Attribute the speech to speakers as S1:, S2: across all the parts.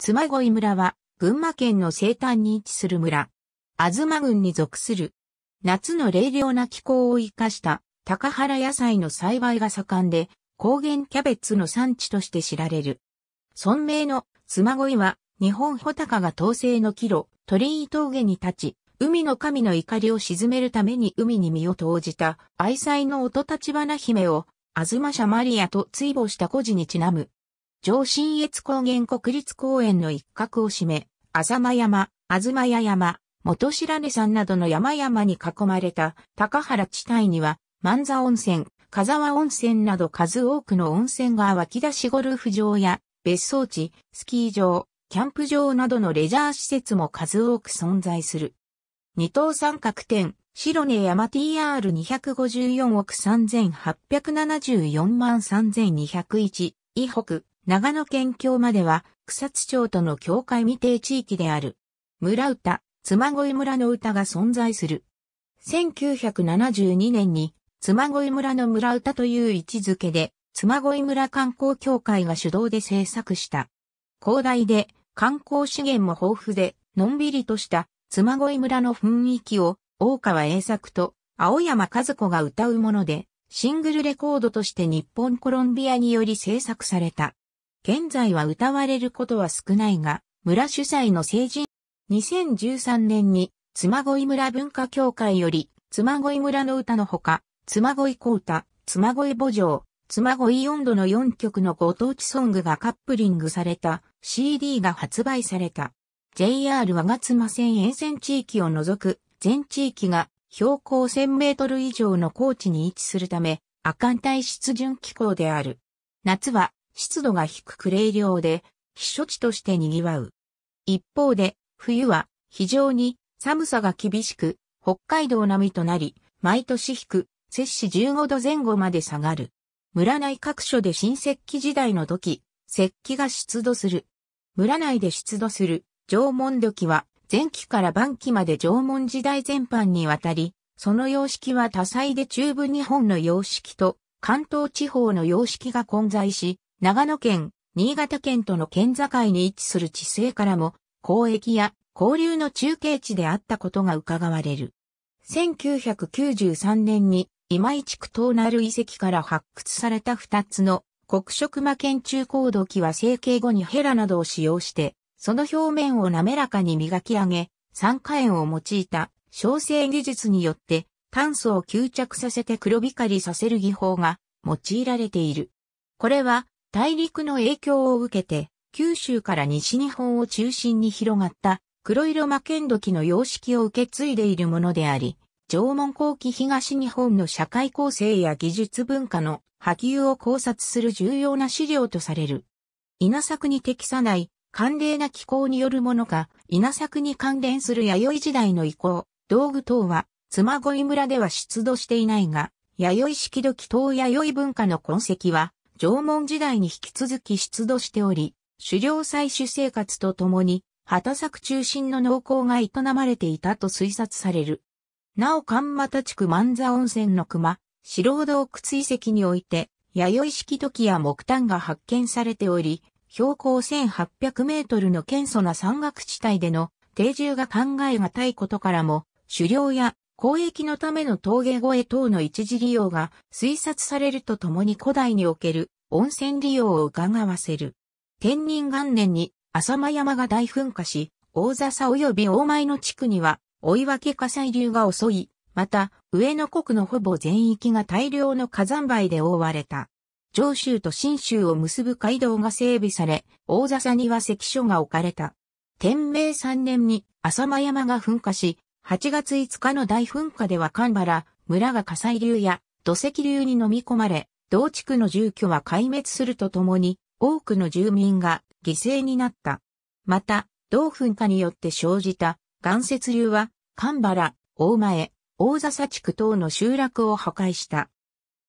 S1: 妻恋村は、群馬県の西端に位置する村。東郡に属する。夏の冷涼な気候を生かした、高原野菜の栽培が盛んで、高原キャベツの産地として知られる。村名の妻恋は、日本穂高が東西の岐路、鳥居峠に立ち、海の神の怒りを鎮めるために海に身を投じた愛妻の立花姫を、東ゃマリアと追慕した孤事にちなむ上信越高原国立公園の一角を占め、浅間山、あずまや山、元白根山などの山々に囲まれた高原地帯には、万座温泉、風沢温泉など数多くの温泉が湧き出しゴルフ場や別荘地、スキー場、キャンプ場などのレジャー施設も数多く存在する。二等三角点、白根山 TR254 億3874万3201以北、長野県境までは草津町との境界未定地域である。村歌、妻恋村の歌が存在する。1972年に妻恋村の村歌という位置づけで、妻恋村観光協会が主導で制作した。広大で観光資源も豊富で、のんびりとした妻恋村の雰囲気を大川栄作と青山和子が歌うもので、シングルレコードとして日本コロンビアにより制作された。現在は歌われることは少ないが、村主催の成人。2013年に、妻恋村文化協会より、妻恋村の歌のほか、妻恋コー妻恋墓場、妻恋温度の4曲のご当地ソングがカップリングされた CD が発売された。JR 和賀妻線沿線地域を除く全地域が標高1000メートル以上の高地に位置するため、阿寒帯湿潤気候である。夏は湿度が低く冷涼で、避暑地として賑わう。一方で、冬は非常に寒さが厳しく、北海道並みとなり、毎年低く、摂氏15度前後まで下がる。村内各所で新石器時代の時、石器が出土する。村内で出土する縄文土器は、前期から晩期まで縄文時代全般にわたり、その様式は多彩で中部日本の様式と関東地方の様式が混在し、長野県、新潟県との県境に位置する地勢からも、交易や交流の中継地であったことが伺われる。1993年に今井地区東なる遺跡から発掘された二つの黒色魔剣中高土器は成形後にヘラなどを使用して、その表面を滑らかに磨き上げ、酸化塩を用いた焼成技術によって炭素を吸着させて黒光りさせる技法が用いられている。これは大陸の影響を受けて、九州から西日本を中心に広がった黒色魔剣土器の様式を受け継いでいるものであり、縄文後期東日本の社会構成や技術文化の波及を考察する重要な資料とされる。稲作に適さない寒冷な気候によるものか、稲作に関連する弥生時代の遺構、道具等は、妻恋村では出土していないが、弥生式土器等弥生文化の痕跡は縄文時代に引き続き出土しており、狩猟採取生活とともに、畑作中心の農耕が営まれていたと推察される。なお、神又地区万座温泉の熊、白洞窟遺跡において、弥生式土器や木炭が発見されており、標高1800メートルの堅素な山岳地帯での定住が考えがたいことからも、狩猟や交易のための峠越え等の一時利用が推察されるとともに古代における温泉利用を伺わせる。天人元年に浅間山が大噴火し、大笹及び大前の地区には追分火砕流が襲い、また上野国のほぼ全域が大量の火山灰で覆われた。上州と新州を結ぶ街道が整備され、大笹には関所が置かれた。天明3年に浅間山が噴火し、8月5日の大噴火では神原村が火砕流や土石流に飲み込まれ、同地区の住居は壊滅するとともに、多くの住民が犠牲になった。また、同噴火によって生じた岩雪流は、神原、大前、大笹地区等の集落を破壊した。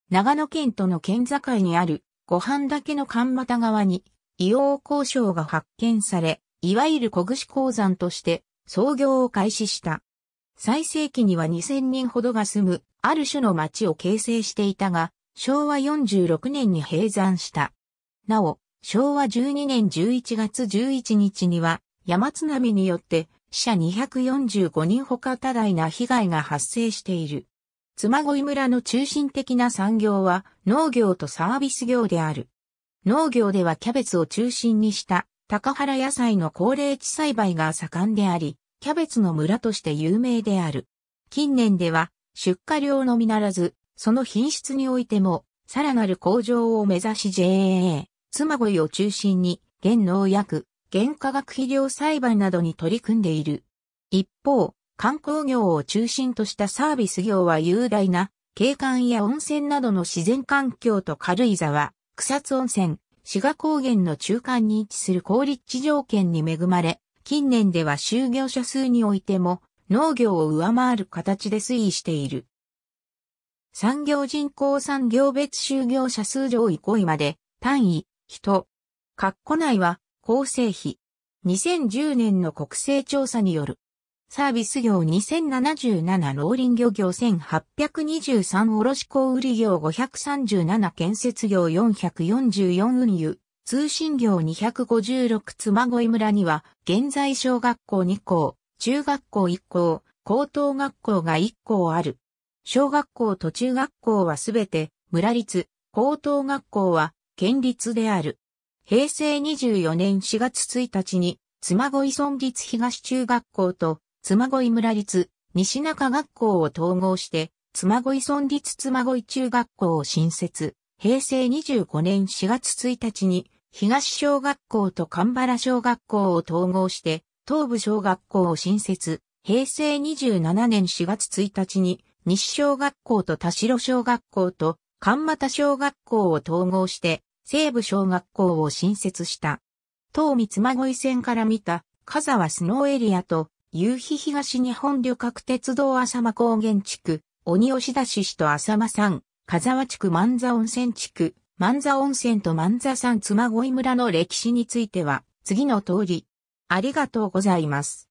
S1: 長野県との県境にある飯だ岳の神俣川に硫黄鉱床が発見され、いわゆる小串鉱山として創業を開始した。最盛期には2000人ほどが住む、ある種の町を形成していたが、昭和46年に閉山した。なお、昭和12年11月11日には、山津波によって、死者245人ほか多大な被害が発生している。妻恋村の中心的な産業は農業とサービス業である。農業ではキャベツを中心にした高原野菜の高齢地栽培が盛んであり、キャベツの村として有名である。近年では、出荷量のみならず、その品質においても、さらなる向上を目指し JAA、妻恋を中心に、原農薬、原化学肥料栽培などに取り組んでいる。一方、観光業を中心としたサービス業は雄大な、景観や温泉などの自然環境と軽井沢、草津温泉、志賀高原の中間に位置する高立地条件に恵まれ、近年では就業者数においても農業を上回る形で推移している。産業人口産業別就業者数上位5位まで単位、人。括弧内は構成比。2010年の国勢調査による。サービス業2077農林漁業1823卸小売業537建設業444運輸通信業256妻恋村には、現在小学校2校、中学校1校、高等学校が1校ある。小学校と中学校はすべて村立、高等学校は県立である。平成24年4月1日に、妻恋村立東中学校と妻恋村立、西中学校を統合して、妻恋村立妻恋中学校を新設。平成25年4月1日に東小学校と神原小学校を統合して東部小学校を新設。平成27年4月1日に西小学校と田代小学校と神又小学校を統合して西部小学校を新設した。東三つ孫井線から見た、香沢スノーエリアと、夕日東日本旅客鉄道浅間高原地区、鬼押出し市と浅間山、香沢地区万座温泉地区、万座温泉と万座山妻恋村の歴史については、次の通り。ありがとうございます。